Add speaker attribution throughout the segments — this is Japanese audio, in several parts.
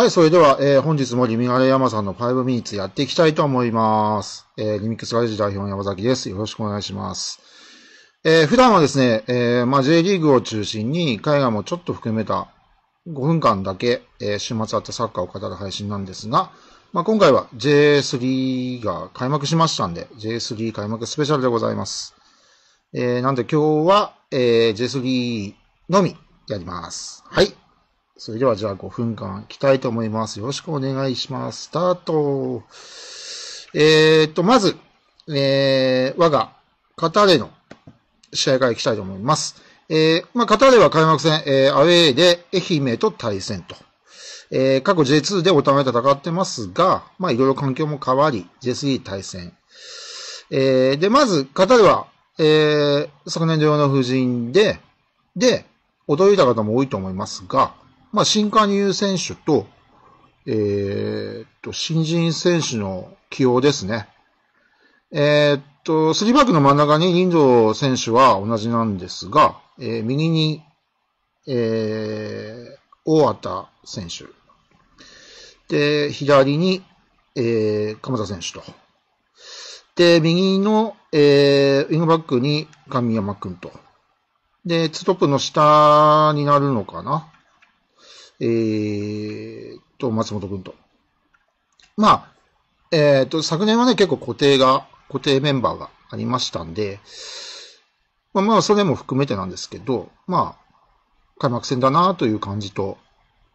Speaker 1: はい、それでは、えー、本日もリミガレ山さんの5ミニッツやっていきたいと思います。えー、リミックスガレージ代表の山崎です。よろしくお願いします。えー、普段はですね、えー、まあ、J リーグを中心に海外もちょっと含めた5分間だけ、えー、週末あったサッカーを語る配信なんですが、まあ、今回は J3 が開幕しましたんで、J3 開幕スペシャルでございます。えー、なんで今日は、えー、J3 のみやります。はい。それではじゃあ5分間いきたいと思います。よろしくお願いします。スタート。えー、っと、まず、えー、我がカターレの試合からいきたいと思います。えー、まあ、カターレは開幕戦、えー、アウェーで愛媛と対戦と。えー、過去 J2 でお互い戦ってますが、まあ、いろいろ環境も変わり、J3 対戦。えー、で、まず、カタレは、えー、昨年同様の布陣で、で、驚いた方も多いと思いますが、まあ、新加入選手と、えー、っと、新人選手の起用ですね。えー、っと、スリーバックの真ん中にインド選手は同じなんですが、えー、右に、えー、大畑選手。で、左に、えー、鎌田選手と。で、右の、えー、ウィングバックに神山くんと。で、ツトップの下になるのかなえー、と、松本くんと。まあ、えっ、ー、と、昨年はね、結構固定が、固定メンバーがありましたんで、まあ、まあ、それも含めてなんですけど、まあ、開幕戦だなという感じと、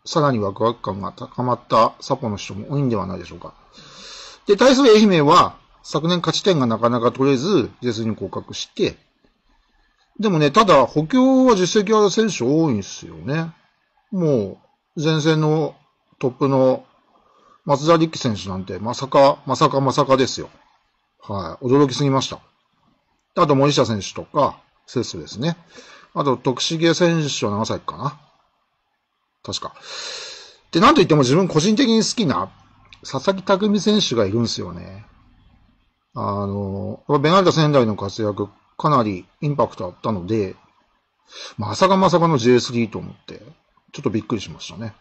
Speaker 1: さらにワクワク感が高まったサポの人も多いんではないでしょうか。で、対する愛媛は、昨年勝ち点がなかなか取れず、J3 に降格して、でもね、ただ補強は実績ある選手多いんですよね。もう、前線のトップの松田力選手なんて、まさか、まさかまさかですよ。はい。驚きすぎました。あと森下選手とか、セスですね。あと、徳重選手は長崎かな。確か。で、なんといっても自分個人的に好きな、佐々木匠選手がいるんですよね。あの、ベガルタ仙台の活躍、かなりインパクトあったので、まさかまさかの J3 と思って。ちょっとびっくりしましたね。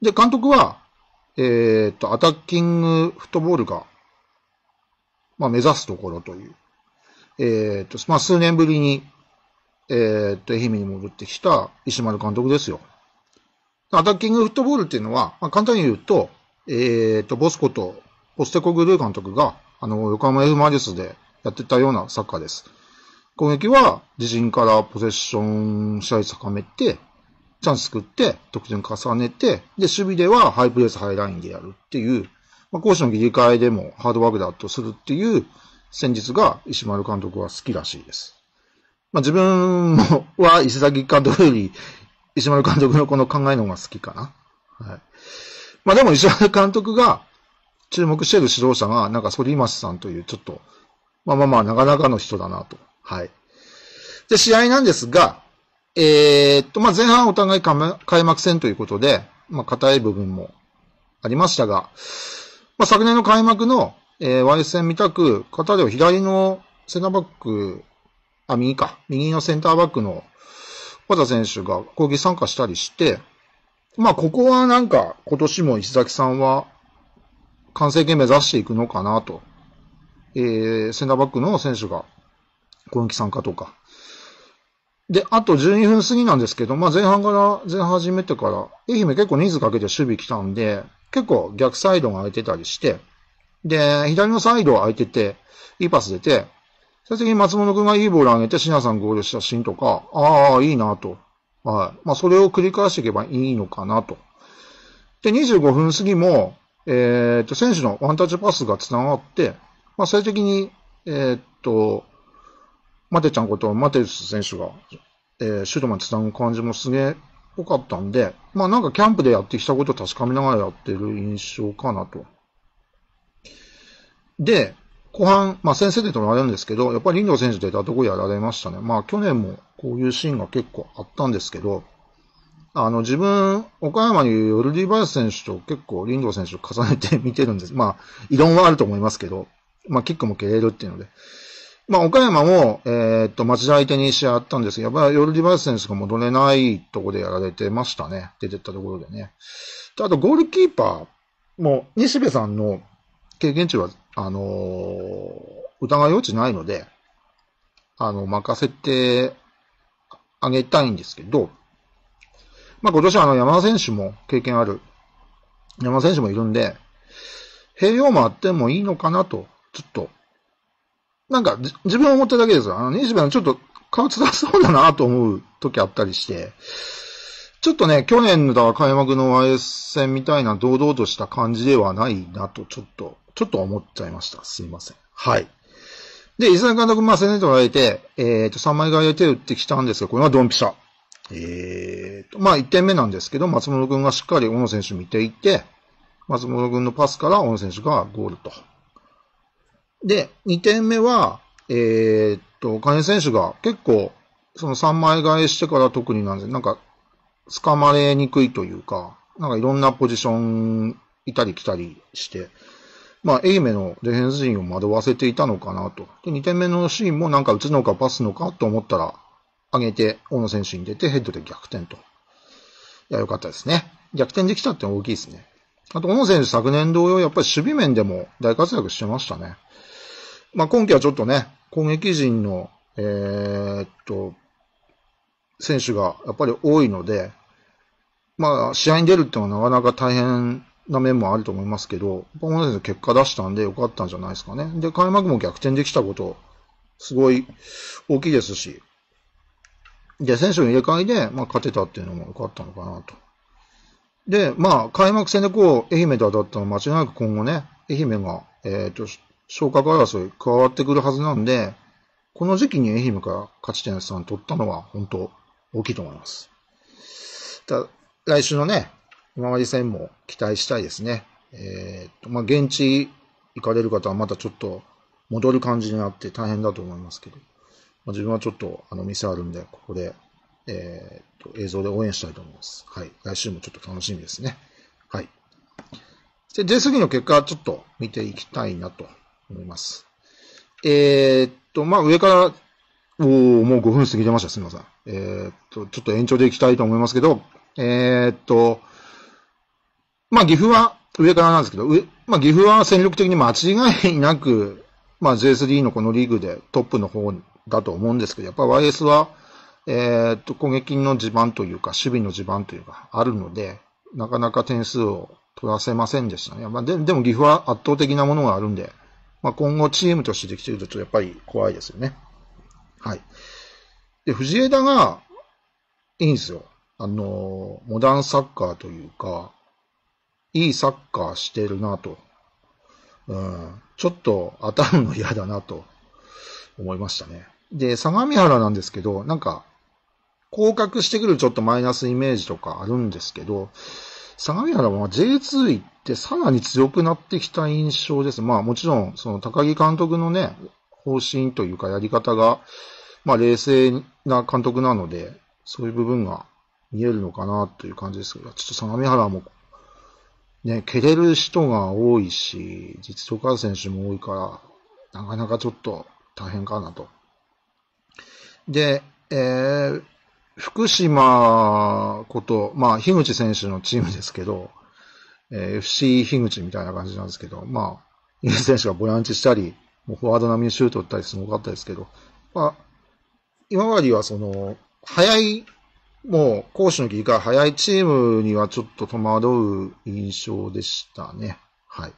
Speaker 1: で、監督は、えー、っと、アタッキングフットボールが、まあ、目指すところという、えー、っと、まあ、数年ぶりに、えー、っと、愛媛に戻ってきた石丸監督ですよ。アタッキングフットボールっていうのは、まあ、簡単に言うと、えー、っと、ボスコとポステコグルー監督が、あの、横浜 F・ マリスでやってたようなサッカーです。攻撃は自陣からポゼッション試合高めて、チャンス作って、得点重ねて、で、守備ではハイプレス、ハイラインでやるっていう、まあ、攻守の切り替えでもハードワークだとするっていう戦術が石丸監督は好きらしいです。まあ、自分は石崎監督より石丸監督のこの考えの方が好きかな。はい。まあ、でも石丸監督が注目している指導者が、なんかマスさんというちょっと、まあまあまあ、なかなかの人だなと。はい。で、試合なんですが、えー、っと、まあ、前半お互い開幕戦ということで、まあ、硬い部分もありましたが、まあ、昨年の開幕の、えー、ワ戦見たく、片手を左のセンターバック、あ、右か、右のセンターバックの小田選手が攻撃参加したりして、まあ、ここはなんか、今年も石崎さんは、完成形目指していくのかなと。えー、センターバックの選手が攻撃参加とか、で、あと12分過ぎなんですけど、まあ、前半から、前半始めてから、愛媛結構人数かけて守備来たんで、結構逆サイドが空いてたりして、で、左のサイド空いてて、いいパス出て、最終的に松本くんがいいボール上げて、シナさんゴールしたシーンとか、ああ、いいなと。はい。まあ、それを繰り返していけばいいのかなと。で、25分過ぎも、えー、っと、選手のワンタッチパスが繋がって、まあ、最終的に、えー、っと、マテちゃんことマテウス選手が、えー、シュートマンで繋ぐ感じもすげえ多かったんで、まあなんかキャンプでやってきたことを確かめながらやってる印象かなと。で、後半、まあ先制点とれるんですけど、やっぱり林道選手出たとこやられましたね。まあ去年もこういうシーンが結構あったんですけど、あの自分、岡山にいるヨルディバイス選手と結構林道選手を重ねて見てるんです。まあ異論はあると思いますけど、まあキックも蹴れるっていうので。まあ、岡山も、えー、っと、町田相手に試合あったんですが、っぱ、ヨルディバース選手が戻れないとこでやられてましたね。出てったところでね。あと、ゴールキーパーも、西部さんの経験値は、あのー、疑い余地ないので、あの、任せてあげたいんですけど、まあ、今年はあの、山田選手も経験ある、山田選手もいるんで、併用もあってもいいのかなと、ちょっとなんか、自分は思っただけですよ。あの、西村ちょっと、顔つらそうだなと思う時あったりして、ちょっとね、去年のだ開幕の YS 戦みたいな堂々とした感じではないなと、ちょっと、ちょっと思っちゃいました。すいません。はい。で、伊沢監督、まあ、先生とられて、えっ、ー、と、3枚替えで手打ってきたんですが、これはドンピシャ。えっ、ー、と、まあ、1点目なんですけど、松本君がしっかり小野選手見ていて、松本君のパスから小野選手がゴールと。で、2点目は、えー、っと、金選手が結構、その3枚替えしてから特になんで、なんか、掴まれにくいというか、なんかいろんなポジション、いたり来たりして、まあ、エイメのディフェンス陣を惑わせていたのかなと。で、2点目のシーンもなんか打つのかパスのかと思ったら、上げて、大野選手に出てヘッドで逆転と。いや、良かったですね。逆転できたって大きいですね。あと、小野選手昨年同様、やっぱり守備面でも大活躍してましたね。まあ、今季はちょっとね、攻撃陣の、えー、っと、選手がやっぱり多いので、まあ、試合に出るっていうのはなかなか大変な面もあると思いますけど、本田選手結果出したんで良かったんじゃないですかね。で、開幕も逆転できたこと、すごい大きいですし、で、選手の入れ替えで、まあ、勝てたっていうのも良かったのかなと。で、まあ、開幕戦でこう、愛媛と当たったの間違いなく今後ね、愛媛が、えっ、ー、と、昇格争い加わってくるはずなんで、この時期に愛媛から勝ち点3取ったのは本当大きいと思います。た来週のね、今治戦も期待したいですね。えー、っと、まあ、現地行かれる方はまたちょっと戻る感じになって大変だと思いますけど、まあ、自分はちょっとあの店あるんで、ここで、えー、っと、映像で応援したいと思います。はい。来週もちょっと楽しみですね。はい。で、J3 の結果、ちょっと見ていきたいなと思います。えー、っと、まあ、上から、おおもう5分過ぎてました。すみません。えー、っと、ちょっと延長でいきたいと思いますけど、えー、っと、まあ、岐阜は上からなんですけど、上、まあ、岐阜は戦力的に間違いなく、まあ、J3 のこのリーグでトップの方だと思うんですけど、やっぱ YS は、えー、っと、攻撃の地盤というか、守備の地盤というか、あるので、なかなか点数を取らせませんでしたね。まあ、ででも岐阜は圧倒的なものがあるんで、まあ、今後チームとしてできてるとやっぱり怖いですよね。はい。で、藤枝がいいんですよ。あの、モダンサッカーというか、いいサッカーしてるなと。うん、ちょっと当たるの嫌だなと思いましたね。で、相模原なんですけど、なんか、降格してくるちょっとマイナスイメージとかあるんですけど、相模原は J2 行っで、さらに強くなってきた印象です。まあもちろん、その高木監督のね、方針というかやり方が、まあ冷静な監督なので、そういう部分が見えるのかなという感じですけど、ちょっと相模原も、ね、蹴れる人が多いし、実力ある選手も多いから、なかなかちょっと大変かなと。で、えー、福島こと、まあ、樋口選手のチームですけど、えー、FC 樋口みたいな感じなんですけど、まあ、井口選手がボランチしたり、もうフォワード並みにシュート打ったりすごかったですけど、まあ、今まではその、早い、もう攻守の切り替え早いチームにはちょっと戸惑う印象でしたね。はい。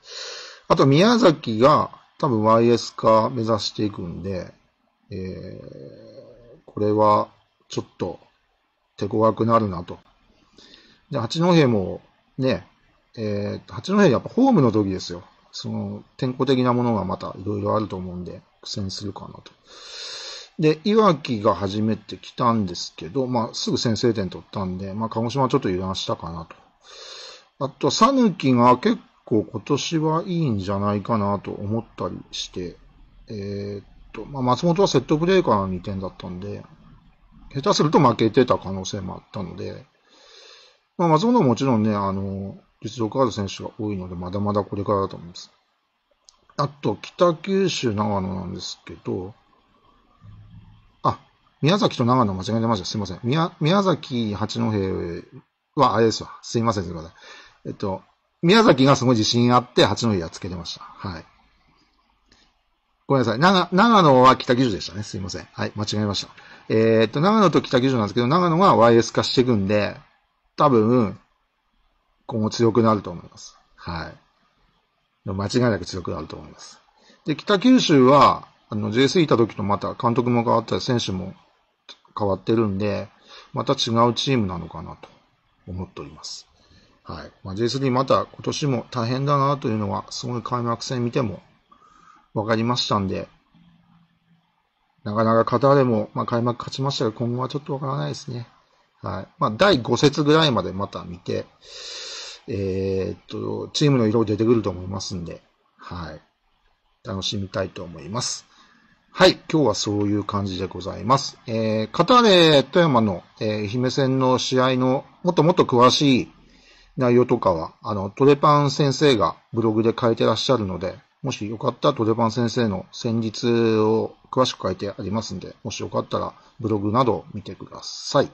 Speaker 1: あと宮崎が多分 YS 化目指していくんで、えー、これはちょっと手強くなるなと。で、八戸もね、えっ、ー、と、八戸やっぱホームの時ですよ。その、天候的なものがまたいろいろあると思うんで、苦戦するかなと。で、いわきが初めて来たんですけど、まあ、すぐ先制点取ったんで、まあ、鹿児島はちょっと油断したかなと。あと、さぬきが結構今年はいいんじゃないかなと思ったりして、えー、っと、まあ、松本はセットブレーカーの2点だったんで、下手すると負けてた可能性もあったので、まあ、松本ももちろんね、あの、実力ある選手が多いので、まだまだこれからだと思います。あと、北九州、長野なんですけど、あ、宮崎と長野間違えてました。すいません。宮、宮崎、八戸は、あれですわ。すいません、すいません。えっと、宮崎がすごい自信あって、八戸やっつけてました。はい。ごめんなさい。長、長野は北九州でしたね。すいません。はい、間違えました。えー、っと、長野と北九州なんですけど、長野が YS 化していくんで、多分、今後強くなると思います。はい。間違いなく強くなると思います。で、北九州は、あの、JS いた時とまた監督も変わったり、選手も変わってるんで、また違うチームなのかなと思っております。はい。まあ、J3 また今年も大変だなというのは、すごい開幕戦見ても分かりましたんで、なかなかカタールも、まあ、開幕勝ちましたが、今後はちょっとわからないですね。はい。まあ、第5節ぐらいまでまた見て、えー、っと、チームの色出てくると思いますんで、はい。楽しみたいと思います。はい、今日はそういう感じでございます。えー、カターレ富山の、えー、愛媛戦の試合のもっともっと詳しい内容とかは、あの、トレパン先生がブログで書いてらっしゃるので、もしよかったらトレパン先生の戦術を詳しく書いてありますんで、もしよかったらブログなど見てください。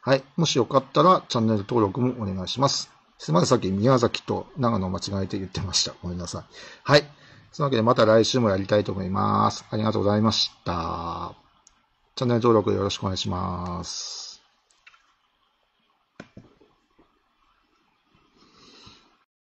Speaker 1: はい、もしよかったらチャンネル登録もお願いします。すみません、さっき宮崎と長野を間違えて言ってました。ごめんなさい。はい。そのわけでまた来週もやりたいと思います。ありがとうございました。チャンネル登録よろしくお願いします。